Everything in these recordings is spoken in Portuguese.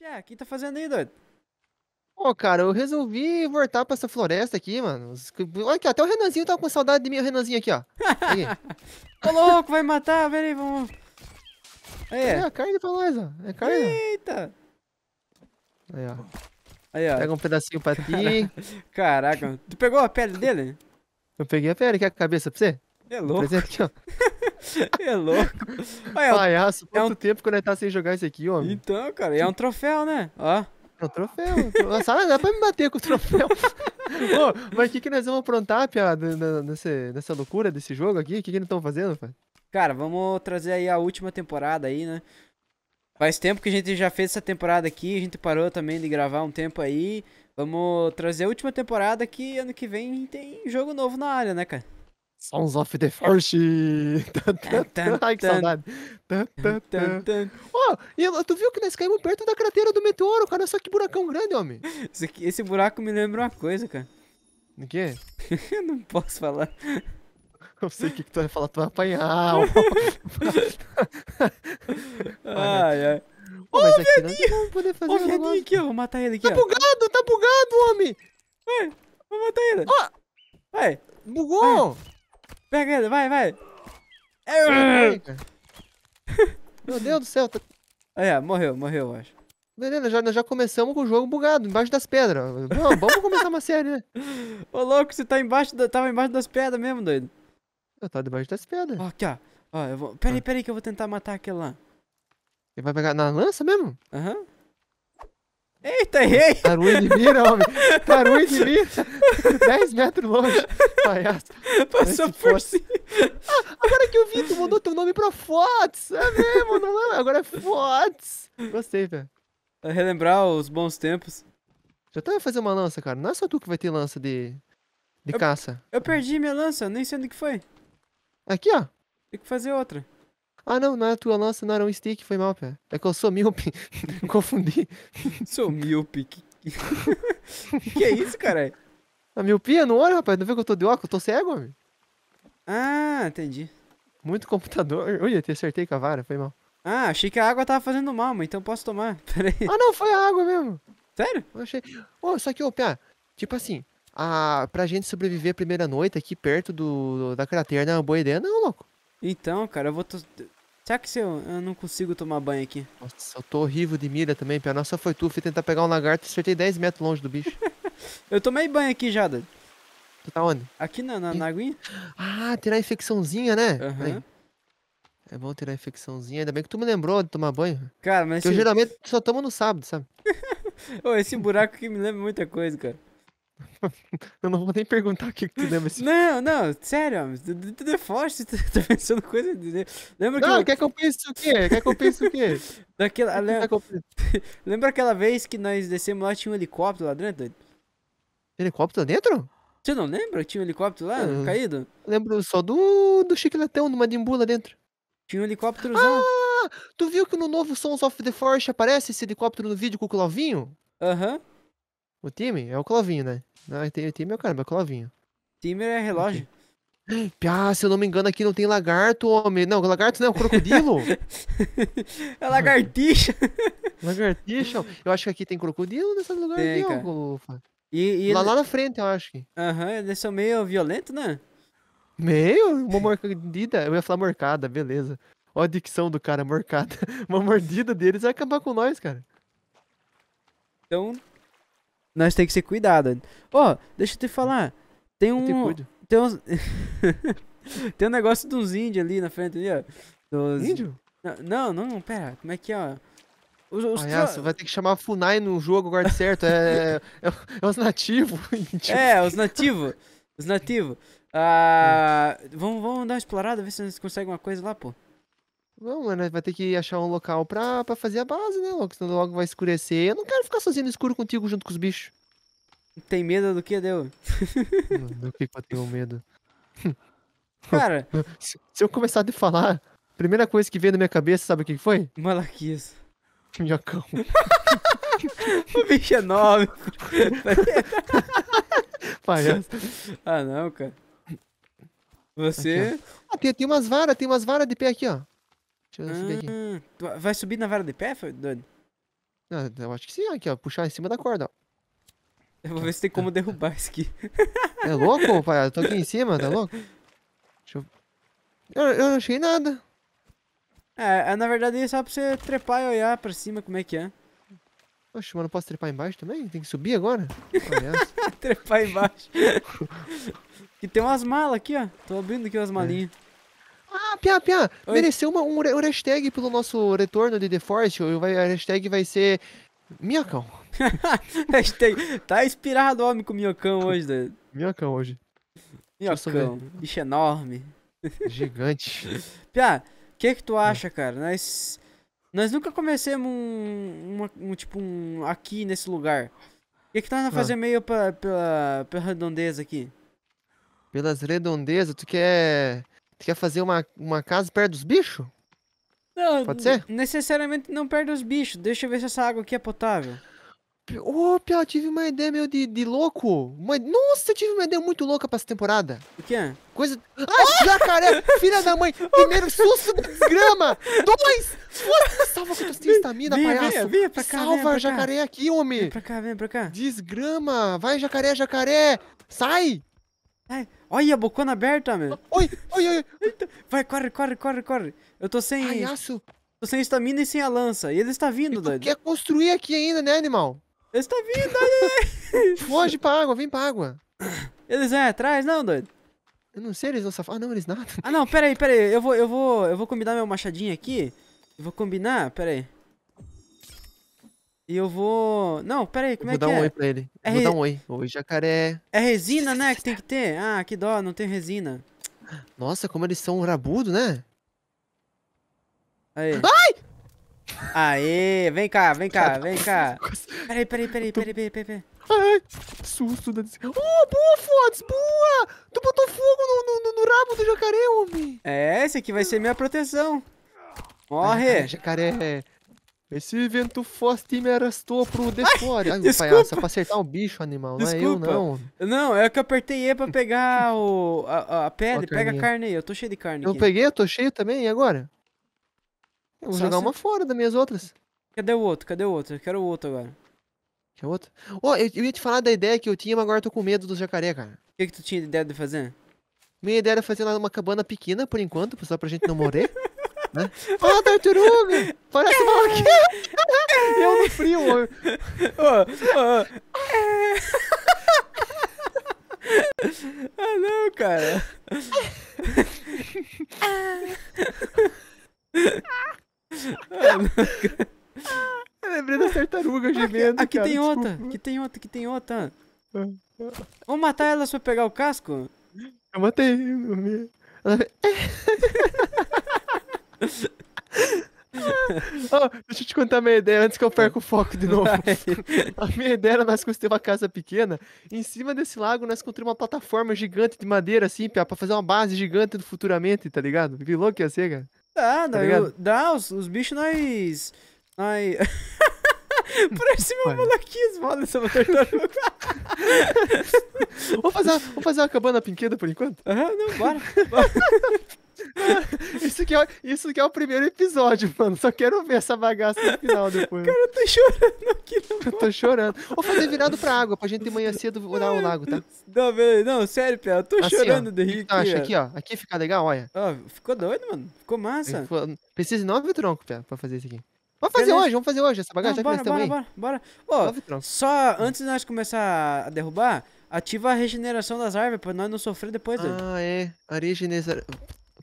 Que é? O que tá fazendo aí, doido? Pô, cara, eu resolvi voltar pra essa floresta aqui, mano. Olha aqui, até o Renanzinho tava tá com saudade de mim, o Renanzinho aqui, ó. Aqui. Ô louco, vai matar, peraí, vamos. Aí, é. é a é carne pra nós, ó. É carne. Eita! Aí, ó. Aí, ó. Pega um pedacinho pra ti. Caraca, tu pegou a pele dele? Eu peguei a pele, quer a cabeça pra você? É louco. Presente ó. é louco. Olha, é Palhaço, é quanto um... tempo que nós tá sem jogar isso aqui, homem. Então, cara, é um troféu, né? Ó. É um troféu. Sabe, dá pra me bater com o troféu. Ô, mas o que, que nós vamos aprontar, piada, nessa, nessa loucura desse jogo aqui? O que, que eles estão fazendo, pai? Cara, vamos trazer aí a última temporada aí, né? Faz tempo que a gente já fez essa temporada aqui, a gente parou também de gravar um tempo aí. Vamos trazer a última temporada que ano que vem tem jogo novo na área, né, cara? Sons of the forest. Ai, que saudade! oh, tu viu que nós caímos perto da cratera do meteoro, cara? Só que buracão grande, homem! Esse, aqui, esse buraco me lembra uma coisa, cara. O quê? Eu não posso falar. Eu sei o que, que tu vai falar, tu vai apanhar. ai, ai. Ô, oh, viadinho! Ô, viadinho um aqui, ó, vou matar ele aqui, Tá ó. bugado, tá bugado, homem! Ué, vou matar ele. Ó! Oh. Vai! Bugou! Pega ele, vai, vai. É Meu Deus do céu. Tá... Ah, é, morreu, morreu, eu acho. Beleza, já, nós já começamos com o jogo bugado, embaixo das pedras. Não, vamos começar uma série, né? Ô, louco, você tá embaixo, da, tava embaixo das pedras mesmo, doido. Eu tava debaixo das pedras. Ó, aqui, ó. ó eu vou... Peraí, ah. peraí que eu vou tentar matar aquele lá. Ele vai pegar na lança mesmo? Aham. Uhum. Eita, errei! Taruim de mira, homem! Taruim de mira! 10 metros longe! Palhaço! Passou Esse por cima! Ah, agora que eu vi, tu mudou teu nome pra Fots! É mesmo, não é? Agora é Fots! Gostei, velho. Pra relembrar os bons tempos. Já tava tá, fazer uma lança, cara. Não é só tu que vai ter lança de. de eu, caça. Eu perdi minha lança, nem sei onde que foi. Aqui, ó. Tem que fazer outra. Ah, não, não é a tua lança, não era um stick, foi mal, pé. É que eu sou míope. Confundi. Sou míope. Que, que é isso, caralho? A miopia não olha, rapaz. Não vê que eu tô de óculos? Eu tô cego, homem. Ah, entendi. Muito computador. Olha, te acertei com a vara, foi mal. Ah, achei que a água tava fazendo mal, mas então posso tomar. aí. Ah, não, foi a água mesmo. Sério? Eu achei. Ô, oh, só que, ô, oh, Pia, tipo assim, a... pra gente sobreviver a primeira noite aqui perto do... da craterna é uma boa ideia, não, louco. Então, cara, eu vou. Será que se eu, eu não consigo tomar banho aqui? Nossa, eu tô horrível de mira também, Pia. Nossa, foi tu. Fui tentar pegar um lagarto e acertei 10 metros longe do bicho. eu tomei banho aqui já, Dad. Tu tá onde? Aqui na, na, na aguinha. Ah, tirar a infecçãozinha, né? Uhum. É bom tirar a infecçãozinha. Ainda bem que tu me lembrou de tomar banho. Cara, mas... Esse... Eu geralmente só tomo no sábado, sabe? esse buraco aqui me lembra muita coisa, cara. Eu não vou nem perguntar o que, que tu lembra. Assim. Não, não, sério, do The Force, tu é tá pensando coisa. Né? Lembra que. Não, eu... quer que eu pense o quê? Quer que eu pense o quê? Daquela, lembra... lembra aquela vez que nós descemos lá tinha um helicóptero lá dentro? Helicóptero dentro? Você não lembra? Tinha um helicóptero lá uhum. caído? lembro só do, do chicletão, do Madimbu lá dentro. Tinha um helicópterozão. Ah, tu viu que no novo Sons of the Force aparece esse helicóptero no vídeo com o clovinho? Aham. Uhum. O time é o Clovinho, né? Não, o time é o caramba, é o Clovinho. Timer é relógio. Piá, ah, se eu não me engano, aqui não tem lagarto, homem. Não, lagarto não, é um crocodilo. é lagartixa. lagartixa. Eu acho que aqui tem crocodilo nesse lugar tem, aqui, ó, e, e lá, ele... lá na frente, eu acho que. Aham, uhum, eles são meio violentos, né? Meio? Uma mordida. Eu ia falar morcada, beleza. Olha a dicção do cara, morcada. Uma mordida deles vai acabar com nós, cara. Então, nós tem que ser cuidado. Ó, oh, deixa eu te falar. Tem um. tem uns. tem um negócio dos índios ali na frente ali, ó. Dos... Índio? Não, não, não, pera. Como é que é, os, os vai ter que chamar Funai no jogo agora certo. É, é, é, é os nativos. é, os nativos. Os nativos. Ah, é. vamos, vamos dar uma explorada, ver se a gente consegue uma coisa lá, pô. Não, mano, vai ter que achar um local pra, pra fazer a base, né, logo Senão logo vai escurecer. Eu não quero ficar sozinho no escuro contigo junto com os bichos. Tem medo do que, deu? Do que eu tenho medo? Cara... se, se eu começar a falar, a primeira coisa que veio na minha cabeça, sabe o que foi? Malaquias. Minhocão. o bicho é nome. Palhaço. Ah, não, cara. Você... Aqui, ah, tem, tem umas varas, tem umas varas de pé aqui, ó. Deixa eu subir aqui. Ah, vai subir na vara de pé, Dani? Ah, eu acho que sim, aqui, ó. Puxar em cima da corda, ó. Eu vou ver se tem como derrubar isso aqui. É louco, pai? Eu tô aqui em cima, tá louco? Deixa eu... Eu, eu não achei nada. É, é, na verdade é só pra você trepar e olhar pra cima como é que é. Oxe, mas não posso trepar embaixo também? Tem que subir agora? Ah, é trepar embaixo. e tem umas malas aqui, ó. Tô abrindo aqui umas malinhas. É. Ah, Pia, Pia, Oi. mereceu uma, um, um hashtag pelo nosso retorno de The Forest. O hashtag vai ser Minhocão. hashtag, tá inspirado o homem com Minhocão hoje, né? Minhocão hoje. Minhocão, bicho enorme. Gigante. Pia, o que que tu acha, cara? Nós, nós nunca começamos um, uma, um, tipo, um, aqui nesse lugar. O que que nós vamos ah. fazer meio pra, pela, pela redondeza aqui? Pelas redondezas, tu quer Tu quer fazer uma, uma casa perto dos bichos? Não, Pode ser? necessariamente não perto dos bichos. Deixa eu ver se essa água aqui é potável. Ô, oh, Pia, tive uma ideia meio de, de louco. Uma... Nossa, eu tive uma ideia muito louca pra essa temporada. O que é? Coisa. Ah, jacaré! filha da mãe! Primeiro susto da desgrama! Dois! Salva que tu tem estamina, vem, palhaço! Vem, vem pra cá, Salva vem jacaré cá. aqui, homem! Vem pra cá, vem pra cá. Desgrama! Vai, jacaré, jacaré! Sai! Ai, olha a bocona aberta, meu. Oi, oi, oi. Vai, corre, corre, corre, corre. Eu tô sem... Ai, Tô sem estamina e sem a lança. E ele está vindo, Dani. quer construir aqui ainda, né, animal? Ele está vindo, Dani. Foge pra água, vem pra água. Eles vêm é, atrás, não, doido? Eu não sei, eles vão safar. Ah, não, eles nada. Ah, não, pera aí, pera aí. Eu vou, eu vou, eu vou combinar meu machadinho aqui. Eu vou combinar, pera aí. E eu vou. Não, peraí, como é que é? Vou dar um oi pra ele. É vou re... dar um oi. Oi, jacaré. É resina, né? Que tem que ter. Ah, que dó, não tem resina. Nossa, como eles são rabudo, né? Aí. Ai! Aê, vem cá, vem cá, vem cá. Peraí, peraí, peraí, peraí, peraí, peraí. Ai, susto da Oh, boa, Fodes, boa! Tu botou fogo no, no, no, rabo do jacaré, homem. É, esse aqui vai ser minha proteção. Morre. Ai, jacaré, esse vento forte me arrastou pro decore. Ai, Ai palhaço, é pra acertar um bicho, animal. Desculpa. Não é eu, não. Não, é que eu apertei E pra pegar o, a, a pedra. A pega a carne aí, eu tô cheio de carne Eu aqui. peguei, eu tô cheio também, e agora? Eu vou Só jogar uma fora das minhas outras. Cadê o outro? Cadê o outro? Eu quero o outro agora. Quer outro? Ô, oh, eu, eu, ia te falar da ideia que eu tinha, mas agora eu tô com medo do jacaré, cara. O que que tu tinha de ideia de fazer? Minha ideia era fazer lá uma cabana pequena, por enquanto, só pra gente não morrer. né? Fala, tartaruga! Parece uma aqui! É. É. Eu no frio! Oh, oh. ah, não, cara! ah, não, cara. Eu da tartaruga gemendo. Aqui, aqui cara, tem outra, aqui tem outra, aqui tem outra. Ah. Vamos matar ela só pegar o casco? Eu matei. Eu me... Ela... oh, deixa eu te contar a minha ideia antes que eu perca o foco de novo. a minha ideia era nós construir uma casa pequena. Em cima desse lago, nós construímos uma plataforma gigante de madeira, assim, pra fazer uma base gigante do futuramente, tá ligado? Que louco ia ser, cara. Dá, dá, tá eu, dá os, os bichos nós. Nós. Parece meu malaquismo, olha essa tartaruga. vou, fazer, vou fazer uma cabana pinqueda por enquanto? Aham, uhum, não, bora. bora. isso, aqui é, isso que é o primeiro episódio, mano. Só quero ver essa bagaça no final depois. Cara, eu tô chorando aqui no Eu tô chorando. Vou fazer virado pra água, pra gente de manhã cedo olhar o lago, tá? Não, velho, não, sério, Pé, eu tô assim, chorando de rir então, aqui. aqui, ó. Aqui fica legal, olha. Ó, ficou doido, mano. Ficou massa. Precisa de nove troncos, Pé, pra fazer isso aqui. Vamos fazer Beleza. hoje, vamos fazer hoje essa bagaça, não, bora, bora, bora, bora, bora, oh, só antes de nós começar a derrubar, ativa a regeneração das árvores pra nós não sofrer depois. Ah, aí. é. A regeneração...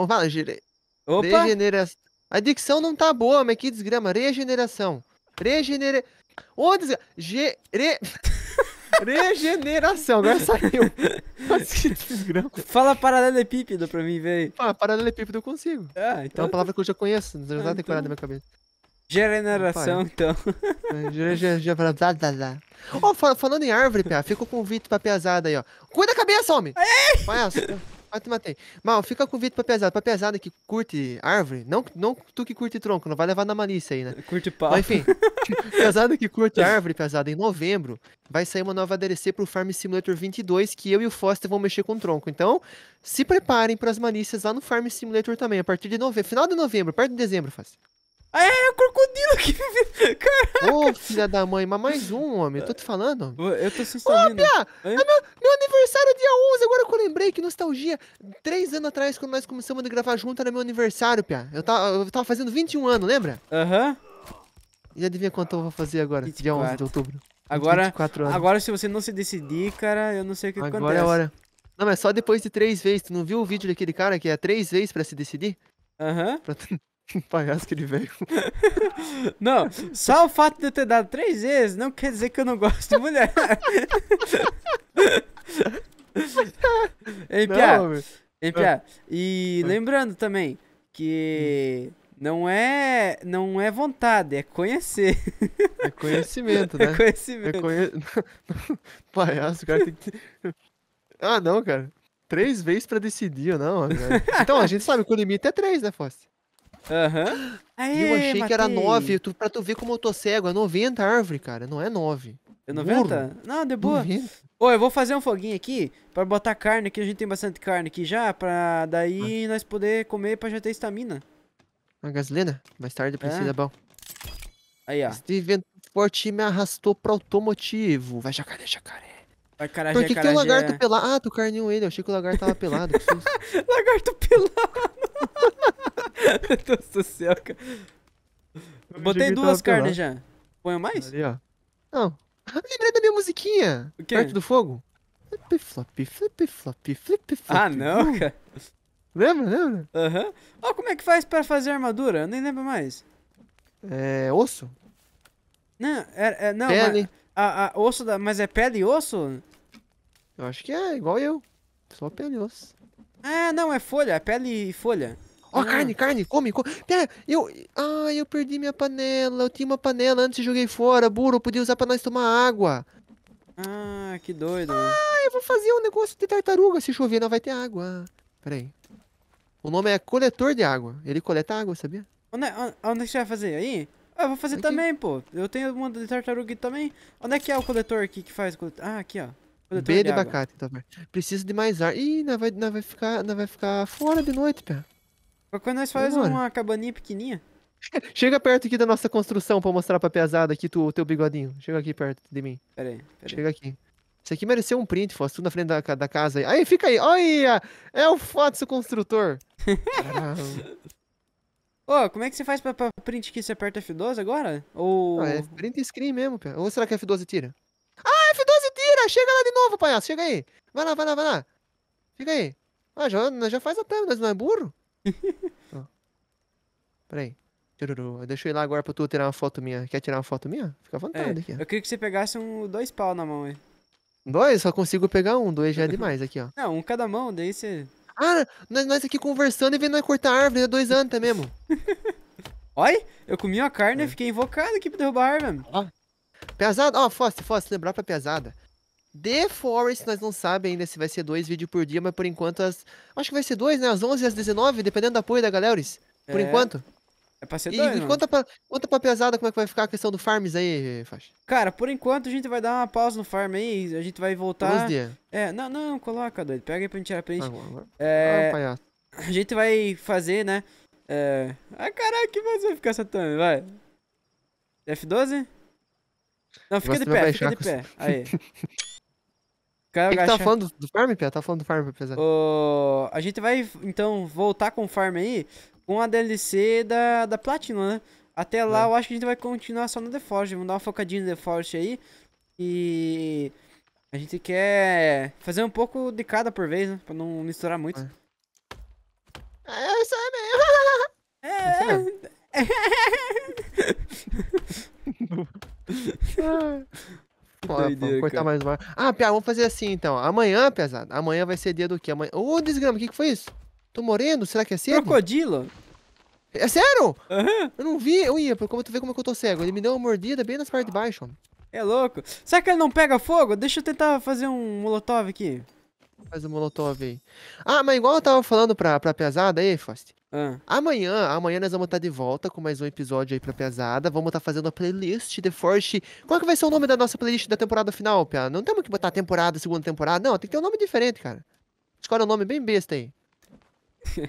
Como fala? Gire... Opa! Regenera... A dicção não tá boa, mas que desgrama. Regeneração. Regenera... Ô, oh, desgrama. Gere... Regeneração, agora saiu. Fala paralelepípedo pra mim ver Ah, paralelepípedo eu consigo. Ah, então. É uma tá palavra que eu já conheço, já ah, tá então... na minha cabeça. Regeneração, então. oh, falando em árvore, Pia, fica o convite pra piazada aí, ó. Cuida a cabeça, homem! Palhaço. Matei, matei. Mal, fica com o vídeo pra pesada. Pra pesada que curte árvore, não, não tu que curte tronco, não vai levar na malícia aí, né? Curte pau. Mas, enfim, pesada que curte árvore, pesada, em novembro vai sair uma nova DLC pro Farm Simulator 22 que eu e o Foster vão mexer com tronco. Então, se preparem para as malícias lá no Farm Simulator também, a partir de novembro, final de novembro, perto de dezembro, Foster. É, é, o crocodilo que Caralho! Ô, filha da mãe, mas mais um, homem. Eu tô te falando. Eu tô se Ô, Pia! é meu, meu aniversário é dia 11. Agora que eu lembrei, que nostalgia. Três anos atrás, quando nós começamos a gravar junto, era meu aniversário, Pia. Eu tava, eu tava fazendo 21 anos, lembra? Aham. Uhum. E adivinha quanto eu vou fazer agora, 24. dia 11 de outubro. Agora, agora, se você não se decidir, cara, eu não sei o que agora é acontece. Agora é a hora. Não, mas só depois de três vezes. Tu não viu o vídeo daquele cara que é três vezes pra se decidir? Aham. Uhum. Pra... Um palhaço que ele veio. Não, só o fato de eu ter dado três vezes não quer dizer que eu não gosto de mulher. Ei, Pia. Ei, Pia. Ah. E ah. lembrando também que hum. não é, não é vontade, é conhecer. É conhecimento, né? É conhecimento. É conhe... palhaço, cara tem que. Ah, não, cara. Três vezes pra decidir, não. Cara. Né? Então, a gente sabe que o limite é três, né, Fosse? Aham. Uhum. eu achei matei. que era 9. Tu, pra tu ver como eu tô cego, é 90 a árvore, cara. Não é 9. É 90? Burro. Não, de boa. Ô, eu vou fazer um foguinho aqui pra botar carne aqui. A gente tem bastante carne aqui já, pra daí ah. nós poder comer pra já ter estamina. Uma gasolina? Mais tarde precisa, é. é. bom. Aí, ó. Esse evento forte me arrastou pro automotivo. Vai jacaré, jacaré. Vai carajé, Por que, que tem um lagarto pelado? Ah, tu carninho ele. Eu achei que o lagarto tava pelado. lagarto pelado. Meu Deus do céu, cara. Eu botei duas carnes já. Põe mais? Ali, ó. Não. Eu lembrei da minha musiquinha. O quê? Perto do fogo. Flip, flop, flip, flop, flip, flop. Ah, não, uh. cara. Lembra, lembra? Aham. Uhum. Ó, oh, como é que faz pra fazer armadura? Eu nem lembro mais. É... osso? Não, é... é não, pele. Mas, a, a, osso da... Mas é pele e osso? Eu acho que é, igual eu. Só pele e osso. Ah, não, é folha. É pele e folha. Ó, oh, carne, carne, come, come. Pera, eu. Ah, eu perdi minha panela. Eu tinha uma panela antes e joguei fora. Burro, eu podia usar pra nós tomar água. Ah, que doido. Ah, eu vou fazer um negócio de tartaruga. Se chover, não vai ter água. Pera aí. O nome é coletor de água. Ele coleta água, sabia? Onde, onde, onde você vai fazer? Aí? Ah, eu vou fazer aqui. também, pô. Eu tenho uma de tartaruga também. Onde é que é o coletor aqui que faz? Coletor? Ah, aqui, ó. Coletor B de, de abacate, tá, Preciso de mais ar. Ih, não vai, não vai, ficar, não vai ficar fora de noite, pé. Qualquer quando nós fazemos uma cabaninha pequenininha. Chega perto aqui da nossa construção pra mostrar pra pesada aqui tu, o teu bigodinho. Chega aqui perto de mim. Pera aí, pera aí. Chega aqui. Isso aqui mereceu um print, Fosso, tu na frente da, da casa aí. Aí, fica aí. Olha! É o fato seu construtor. Ô, oh, como é que você faz pra, pra print aqui? Você aperta F12 agora? Ou... Ah, é print screen mesmo, pera. Ou será que é F12 tira? Ah, é F12 tira! Chega lá de novo, palhaço. Chega aí. Vai lá, vai lá, vai lá. Fica aí. Ah, já, já faz a thumb, nós não é burro. Ó. Peraí. Tururu. Deixa eu ir lá agora pra tu tirar uma foto minha. Quer tirar uma foto minha? Fica à é, vontade É, aqui. eu queria que você pegasse um dois pau na mão aí. Dois? Só consigo pegar um. Dois já é demais aqui, ó. Não, um cada mão, daí você. Ah, nós, nós aqui conversando e vendo nós cortar árvore. É dois anos, tá mesmo? Olha, eu comi uma carne e é. fiquei invocado aqui pra derrubar a árvore. Pesada? Ó, Fosse, Fosse, lembrar pra pesada. The Forest, nós não sabemos ainda se vai ser dois vídeos por dia, mas por enquanto as. Acho que vai ser dois, né? Às 11 e às 19, dependendo do apoio da galera. Por é... enquanto. É pra ser e, dois. E conta pra, conta pra pesada como é que vai ficar a questão do farms aí, Faixa. Cara, por enquanto a gente vai dar uma pausa no farm aí, a gente vai voltar. Dois dias. É, não, não, coloca, doido. Pega aí pra gente tirar print. Ah, é... ah, a gente vai fazer, né? É... Ah, caraca, que mais vai ficar essa thumb, vai. F12? Não, fica de pé, fica de pé. Aí. Cara, é tá falando do farm, Pia? Tá falando do farm, Pia? Oh, a gente vai, então, voltar com o farm aí, com a DLC da, da Platinum, né? Até lá, é. eu acho que a gente vai continuar só no The Forge. Vamos dar uma focadinha no The Forge aí. E... A gente quer fazer um pouco de cada por vez, né? Pra não misturar muito. É, é, é isso aí mesmo. É. é. Pô, cortar mais uma. Ah, Pia, vamos fazer assim então. Amanhã, pesado. Amanhã vai ser dia do quê? Amanhã. Ô, oh, desgrama, o que, que foi isso? Tô moreno? Será que é cedo? Crocodilo? É sério? Uhum. Eu não vi. Eu ia, é como tu vê como é que eu tô cego. Ele me deu uma mordida bem nas partes de baixo, É louco. Será que ele não pega fogo? Deixa eu tentar fazer um molotov aqui faz o Molotov aí. Ah, mas igual eu tava falando pra, pra pesada aí, Fost. Ah. Amanhã, amanhã nós vamos estar tá de volta com mais um episódio aí pra pesada. Vamos estar tá fazendo a playlist The Force. Qual é que vai ser o nome da nossa playlist da temporada final, Pia? Não temos que botar temporada, segunda temporada. Não, tem que ter um nome diferente, cara. Escolhe um nome bem besta aí.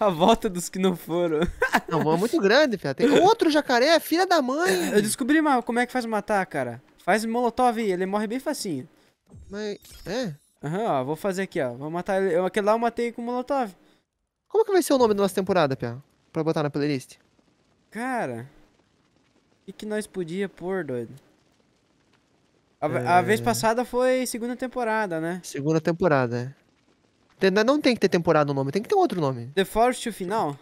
a volta dos que não foram. não, é muito grande, Pia. Tem outro jacaré, filha da mãe. Eu descobri como é que faz matar, cara. Faz molotov, ele morre bem facinho. Mas, é? Aham, ó, vou fazer aqui, ó. Vou matar ele. Eu, aquele lá eu matei com o Molotov. Como que vai ser o nome da nossa temporada, Pia? Pra botar na playlist? Cara. O que, que nós podia pôr, doido? A, é... a, vez passada foi segunda temporada, né? Segunda temporada, é. Não tem que ter temporada no nome, tem que ter outro nome. The Forest o final?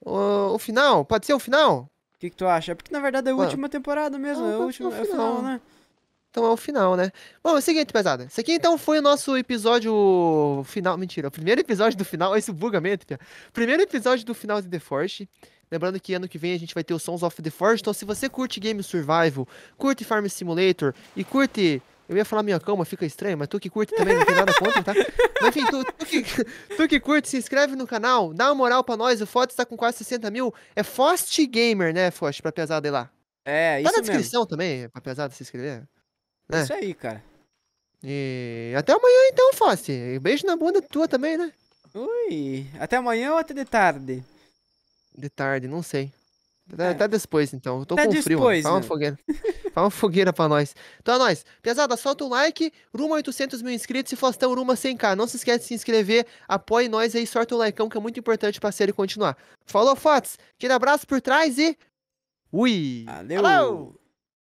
O, o final? Pode ser o final? O que, que, tu acha? é Porque na verdade é a última temporada mesmo, é, a última, é o final, né? Então é o final, né? Bom, é o seguinte, pesada. Esse aqui então foi o nosso episódio final. Mentira, o primeiro episódio do final. Esse bugamento, pia. Primeiro episódio do final de The Force. Lembrando que ano que vem a gente vai ter o Sons of the Forge. Então, se você curte Game Survival, curte Farm Simulator e curte. Eu ia falar minha cama, fica estranho, mas tu que curte também, não tem nada contra, tá? Mas enfim, tu, tu, que, tu que curte, se inscreve no canal, dá uma moral pra nós. O Fox tá com quase 60 mil. É Fost Gamer, né, Fost, pra pesada ir lá. É, tá isso Tá na descrição mesmo. também, pra pesada se inscrever. É. Isso aí, cara. E até amanhã então, Fosse. Beijo na bunda tua também, né? Ui, até amanhã ou até de tarde? De tarde, não sei. Até, é. até depois, então. Eu tô até com frio. Depois, Fala uma fogueira. Fala uma fogueira pra nós. Então é nóis. Pesada, solta o um like. Rumo 800 mil inscritos e Faustão Ruma 100k. Não se esquece de se inscrever. Apoie nós aí. sorte o um likeão que é muito importante pra série continuar. Falou, Fotos. Aquele abraço por trás e... Ui. Valeu. Falou.